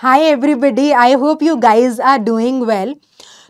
Hi everybody I hope you guys are doing well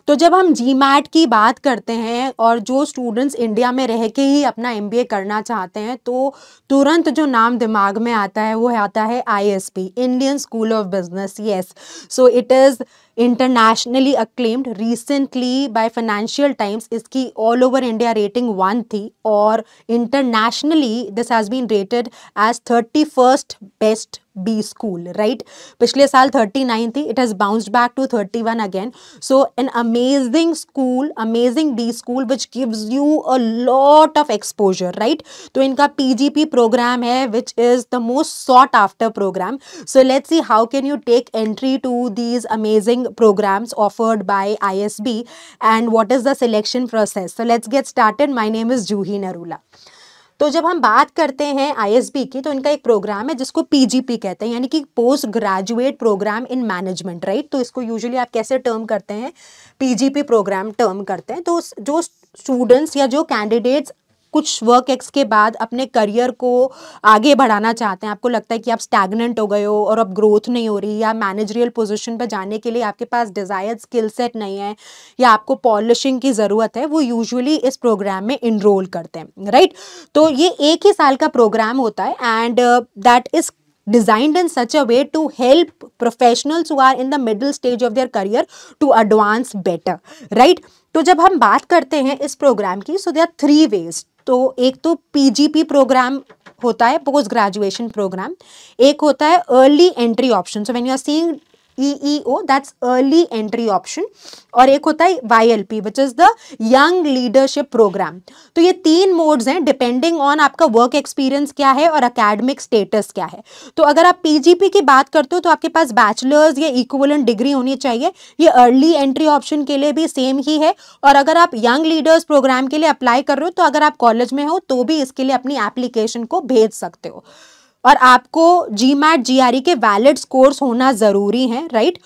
तो जब हम जी मैट की बात करते हैं और जो स्टूडेंट्स इंडिया में रह के ही अपना एम करना चाहते हैं तो तुरंत जो नाम दिमाग में आता है वो आता है I Indian School of Business yes so it is internationally acclaimed recently by Financial Times इसकी all over India rating one थी और internationally this has been rated as thirty first best B school, right? पिछले साल 39 थी, it has bounced back to 31 again. So an amazing school, amazing B school which gives you a lot of exposure, right? So, इनका PGP program which is the most sought after program. So let's see how can you take entry to these amazing programs offered by ISB and what is the selection process. So let's get started. My name is Juhi Narula. तो जब हम बात करते हैं ISB की तो इनका एक प्रोग्राम है जिसको पीजीपी कहते हैं यानी कि post graduate programme in management right तो इसको यूजुअली आप कैसे टर्म करते हैं पीजीपी प्रोग्राम टर्म करते हैं तो जो स्टूडेंट्स या जो कैंडिडेट्स कुछ वर्क एक्स के बाद अपने करियर को आगे बढ़ाना चाहते हैं आपको लगता है कि आप स्टैगनेंट हो गए हो और अब ग्रोथ नहीं हो रही या मैनेजरियल पोजीशन पर जाने के लिए आपके पास डिज़ायर्ड स्किल सेट नहीं है या आपको पॉलिशिंग की ज़रूरत है वो यूजुअली इस प्रोग्राम में इनरोल करते हैं राइट तो ये एक ही साल का प्रोग्राम होता है and that is designed in such a way to help professionals who are in the middle stage of their career to advance better right तो जब हम बात करते हैं इस प्रोग्राम की so they are three ways तो एक तो पीजीपी प्रोग्राम होता है पोस्ट ग्रेजुएशन प्रोग्राम एक होता है early entry option so when you are seeing oh that's early entry option और एक होता है Y L P which is the young leadership programme तो ये तीन मोड्स हैं डिपेंडिंग ऑन आपका वर्क एक्सपीरियंस क्या है और अकेडमिक स्टेटस क्या है तो अगर आप पीजीपी की बात करते हो तो आपके पास बैचलर्स या इक्वलन डिग्री होनी चाहिए ये अर्ली एंट्री ऑप्शन के लिए भी सेम ही है और अगर आप यंग लीडर्स प्रोग्राम के लिए अप्लाई कर रहे हो तो अगर आप कॉलेज में हो तो भी इसके लिए अपनी एप्लीकेशन को भेज सकते हो और आपको जी मैट जी आर ई के वैलिड स्कोर्स होना ज़रूरी हैं राइट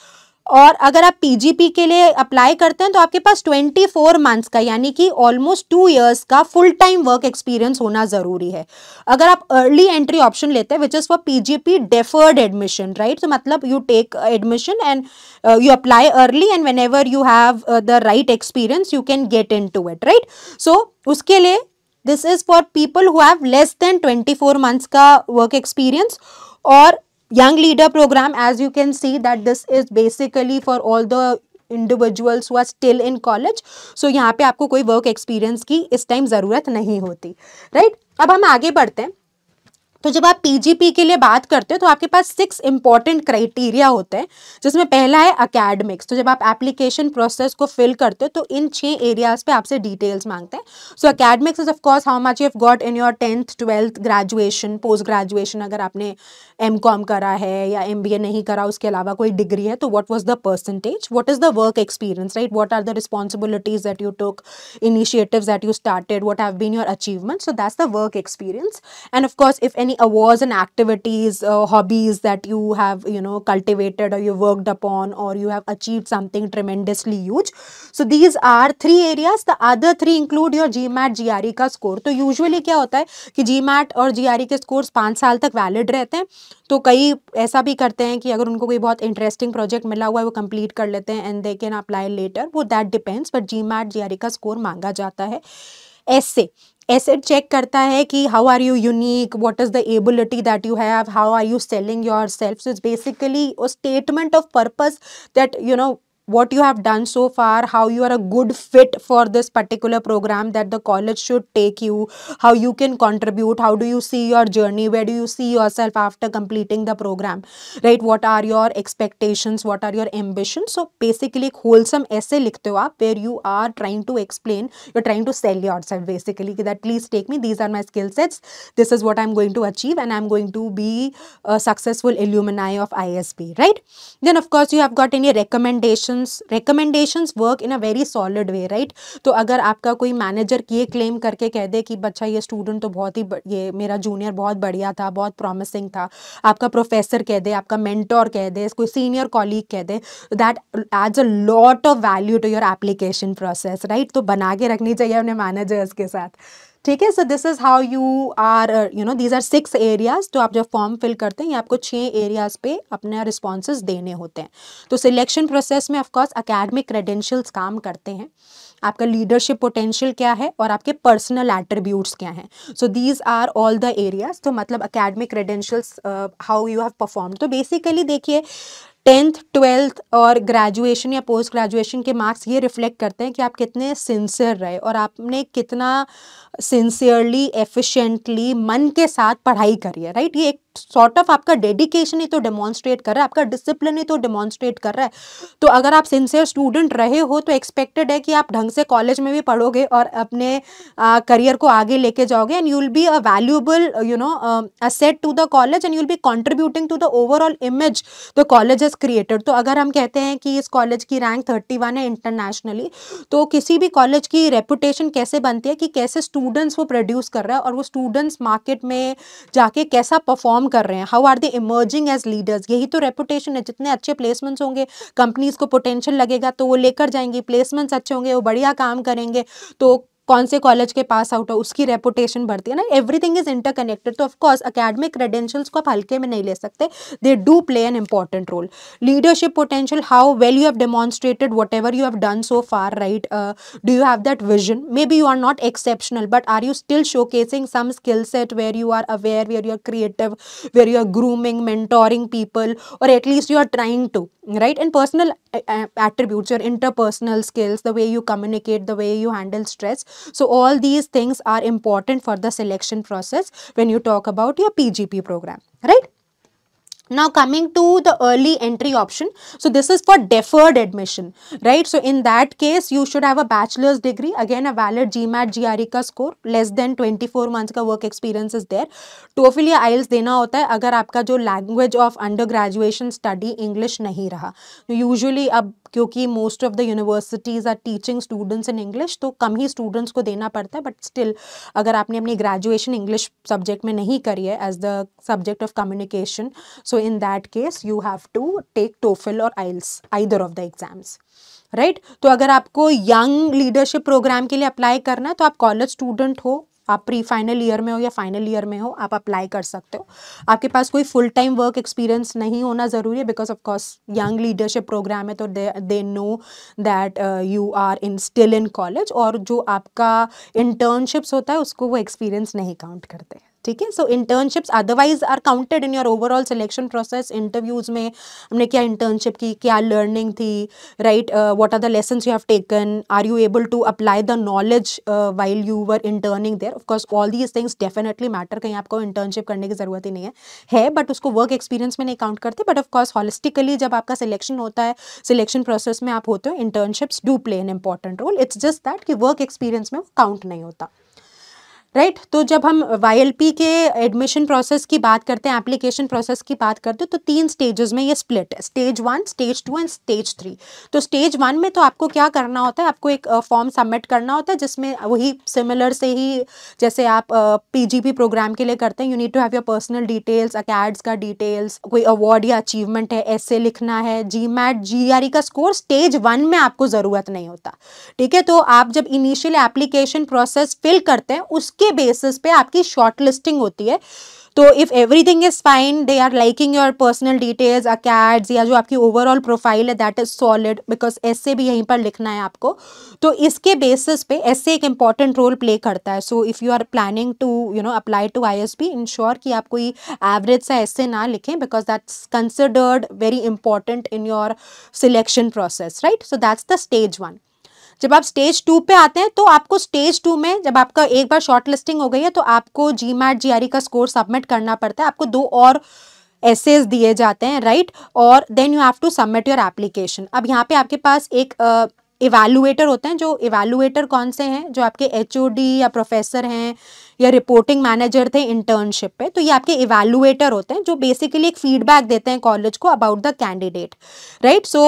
और अगर आप पीजीपी के लिए अप्लाई करते हैं तो आपके पास 24 मंथ्स का यानी कि ऑलमोस्ट टू इयर्स का फुल टाइम वर्क एक्सपीरियंस होना ज़रूरी है अगर आप अर्ली एंट्री ऑप्शन लेते हैं which is for PGP deferred admission right तो मतलब you take admission and you apply early and whenever you have the right experience you can get into it right so उसके लिए this is for people who have less than twenty four months का work experience और young leader programme as you can see that this is basically for all the individuals हुआ still in college so यहाँ पे आपको कोई work experience की इस time ज़रूरत नहीं होती राइट right? अब हम आगे बढ़ते हैं तो जब आप पीजीपी के लिए बात करते हो तो आपके पास सिक्स इंपॉर्टेंट क्राइटेरिया होते हैं जिसमें पहला है अकेडमिक्स तो जब आप एप्लीकेशन प्रोसेस को फिल करते हो तो इन छः एरियाज पे आपसे डिटेल्स मांगते हैं so academics is of course how much you got in your tenth twelfth graduation post graduation अगर आपने एम करा है या एम नहीं करा उसके अलावा कोई डिग्री है तो what was the percentage what is the work experience right what are the responsibilities that you took initiative that you started what have been your achievement so that's the work experience and of course if any any awards and activities uh, hobbies that you have you know cultivated or you worked upon or you have achieved something tremendously huge so these are three areas the other three include your gmat gre का score तो usually क्या होता है कि जी और जी के scores पाँच साल तक वैलिड रहते हैं तो कई ऐसा भी करते हैं कि अगर उनको कोई बहुत इंटरेस्टिंग प्रोजेक्ट मिला हुआ है वो कंप्लीट कर लेते हैं and they can apply later वो that depends but GMAT का स्कोर मांगा जाता है ऐसे एसेट चेक करता है कि how are you unique what is the ability that you have how are you selling yourself is basically statement of purpose that you know what you have done so far, how you are a good fit for this particular program that the college should take you, how you can contribute, how do you see your journey, where do you see yourself after completing the program, right? What are your expectations, what are your ambitions? So basically, wholesome essay likhte ho aap, where you are trying to explain, you're trying to sell yourself basically that please take me, these are my skill sets, this is what I'm going to achieve and I'm going to be a successful alumni of ISB, right? Then of course, you have got any recommendations recommendations recommendations work in a very solid way right तो अगर आपका कोई manager ये claim करके कह दे कि बच्चा ये स्टूडेंट तो बहुत ही ये मेरा जूनियर बहुत बढ़िया था बहुत प्रॉमिसिंग था आपका प्रोफेसर कह दे आपका मेंटोर कह दे कोई सीनियर कॉलीग कह दे that adds a lot of value to your application process right तो बना के रखनी चाहिए अपने मैनेजर्स के साथ ठीक है so this is how you are you know these are six areas तो आप जब फॉर्म फिल करते हैं ये आपको छः एरियाज पे अपने रिस्पॉन्सेज देने होते हैं तो सिलेक्शन प्रोसेस में ऑफकोर्स अकेडमिक क्रेडेंशियल्स काम करते हैं आपका लीडरशिप पोटेंशियल क्या है और आपके पर्सनल एट्रीब्यूट्स क्या हैं so these are all the areas तो मतलब academic credentials how you have perform तो बेसिकली देखिए टेंथ ट्वेल्थ और ग्रेजुएशन या पोस्ट ग्रेजुएशन के मार्क्स ये रिफ्लेक्ट करते हैं कि आप कितने सिंसियर रहे और आपने कितना सिंसियरली एफिशिएंटली मन के साथ पढ़ाई करी है राइट ये एक सॉर्ट ऑफ आपका डेडिकेशन ही तो डेमोन्स्ट्रेट कर रहा है आपका डिसिप्लिन ही तो डेमोन्स्ट्रेट कर रहा है तो अगर आप सिंसियर स्टूडेंट रहे हो तो एक्सपेक्टेड है कि आप ढंग से कॉलेज में भी पढ़ोगे और अपने करियर को आगे लेके जाओगे and you will be a valuable you know asset to the college and you'll be contributing to the overall image the college is created तो अगर हम कहते हैं कि इस कॉलेज की रैंक थर्टी वन है इंटरनेशनली तो किसी भी कॉलेज की रेपुटेशन कैसे बनती है कि कैसे स्टूडेंट्स वो प्रोड्यूस कर रहा है और वो स्टूडेंट्स मार्केट में जाके कैसा परफॉर्म परफॉर्म कर रहे हैं how are they emerging as leaders यही तो रेपुटेशन है जितने अच्छे प्लेसमेंट्स होंगे कंपनीज को पोटेंशियल लगेगा तो वो लेकर जाएंगी प्लेसमेंट्स अच्छे होंगे वो बढ़िया काम करेंगे तो कौन से कॉलेज के पास आउट हो उसकी रेपुटेशन बढ़ती है ना एवरीथिंग इज इंटरकनेक्टेड तो ऑफकोर्स अकेडमिक क्रेडेंशियल्स को आप हल्के में नहीं ले सकते they do play an important role leadership potential how well you have demonstrated whatever you have done so far right do you have that vision maybe you are not exceptional but are you still showcasing some skill set where you are aware where you are creative where you are grooming mentoring people और at least you are trying to right and personal attributes your interpersonal skills the way you communicate the way you handle stress So all these things are important for the selection process when you talk about your PGP program, right? Now coming to the early entry option, so this is for deferred admission, right? So in that case, you should have a bachelor's degree, again a valid GMAT GRE ka score, less than 24 months ka work experience is there. TOEFL ya IELTS dena hota hai agar aapka jo language of under graduation study English नहीं रहा. Usually ab क्योंकि most of the universities are teaching students in English तो कम ही students को देना पड़ता है but still अगर आपने अपनी ग्रेजुएशन इंग्लिश सब्जेक्ट में नहीं करी है as the subject of communication so in that case you have to take TOEFL और IELTS either of the exams right तो अगर आपको यंग लीडरशिप प्रोग्राम के लिए अप्लाई करना है तो आप कॉलेज स्टूडेंट हो आप प्री फाइनल ईयर में हो या फाइनल ईयर में हो आप अप्लाई कर सकते हो आपके पास कोई फुल टाइम वर्क एक्सपीरियंस नहीं होना ज़रूरी है because of course young leadership programme है तो they they know that you are in still in college और जो आपका इंटर्नशिप्स होता है उसको वो एक्सपीरियंस नहीं काउंट करते हैं ठीक है सो internships otherwise are counted in your overall selection process interviews में हमने क्या इंटर्नशिप की क्या लर्निंग थी right what are the lesson you have taken are you able to apply the knowledge while you were interning there of course all these things definitely matter कहीं आपको internship करने की ज़रूरत ही नहीं है है बट उसको वर्क एक्सपीरियंस में नहीं काउंट करते बट ऑफकोर्स हॉलिस्टिकली जब आपका सिलेक्शन होता है सिलेक्शन प्रोसेस में आप होते हो internships do play an important role it's just that कि वर्क एक्सपीरियंस में काउंट नहीं होता राइट right? तो जब हम वाई के एडमिशन प्रोसेस की बात करते हैं एप्लीकेशन प्रोसेस की बात करते हैं तो तीन स्टेजेस में ये स्प्लिट है stage one stage two and stage three तो स्टेज वन में तो आपको क्या करना होता है आपको एक फॉर्म सबमिट करना होता है जिसमें वही सिमिलर से ही जैसे आप पी uh, प्रोग्राम के लिए करते हैं you need to have your personal details acads का डिटेल्स कोई अवार्ड या अचीवमेंट है ऐसे लिखना है जी मैट जी का स्कोर स्टेज वन में आपको ज़रूरत नहीं होता ठीक है तो आप जब इनिशियल एप्लीकेशन प्रोसेस फिल करते हैं उसके उसके बेसिस पे आपकी शॉर्ट लिस्टिंग होती है तो if everything is fine they are liking your personal details acads या जो आपकी ओवरऑल प्रोफाइल है दैट इज़ सॉलिड बिकॉज ऐसे भी यहीं पर लिखना है आपको तो इसके बेसिस पे ऐसे एक इंपॉर्टेंट रोल प्ले करता है so if you are planning to you know apply to I S B ensure कि आप कोई एवरेज सा ऐसे ना लिखें because that's considered very important in your selection process right so that's the stage one जब आप स्टेज टू पे आते हैं तो आपको स्टेज टू में जब आपका एक बार शॉर्ट लिस्टिंग हो गई है तो आपको जी मैट जी का स्कोर सबमिट करना पड़ता है आपको दो और एसेज दिए जाते हैं राइट और then you have to submit your application अब यहाँ पे आपके पास एक इवेलुएटर होते हैं जो इवेलुएटर कौन से हैं जो आपके एच या प्रोफेसर हैं या रिपोर्टिंग मैनेजर थे इंटर्नशिप पे तो ये आपके इवेलुएटर होते हैं जो बेसिकली एक फीडबैक देते हैं कॉलेज को about the candidate right so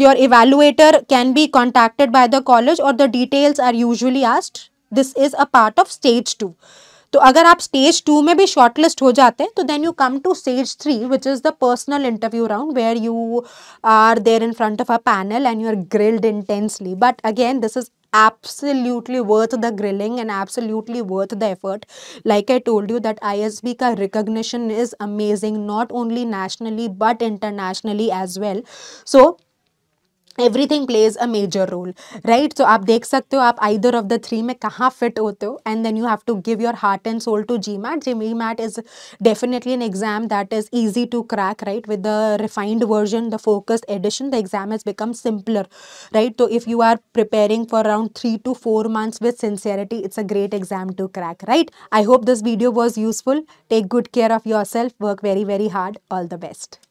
your evaluator can be contacted by the college और the details are usually asked this is a part of stage two तो अगर आप स्टेज टू में भी शॉर्टलिस्ट हो जाते हैं तो then you come to stage three which is the personal interview round where you are there in front of a panel and you are grilled intensely but again this is absolutely worth the grilling and absolutely worth the effort like i told you that isb ka recognition is amazing not only nationally but internationally as well so everything plays a major role right so आप देख सकते हो आप either of the three में कहाँ fit होते हो and then you have to give your heart and soul to GMAT GMAT is definitely an exam that is easy to crack right with the refined version the focused edition the exam has become simpler right तो if you are preparing for around three to four months with sincerity it's a great exam to crack right I hope this video was useful take good care of yourself work very very hard all the best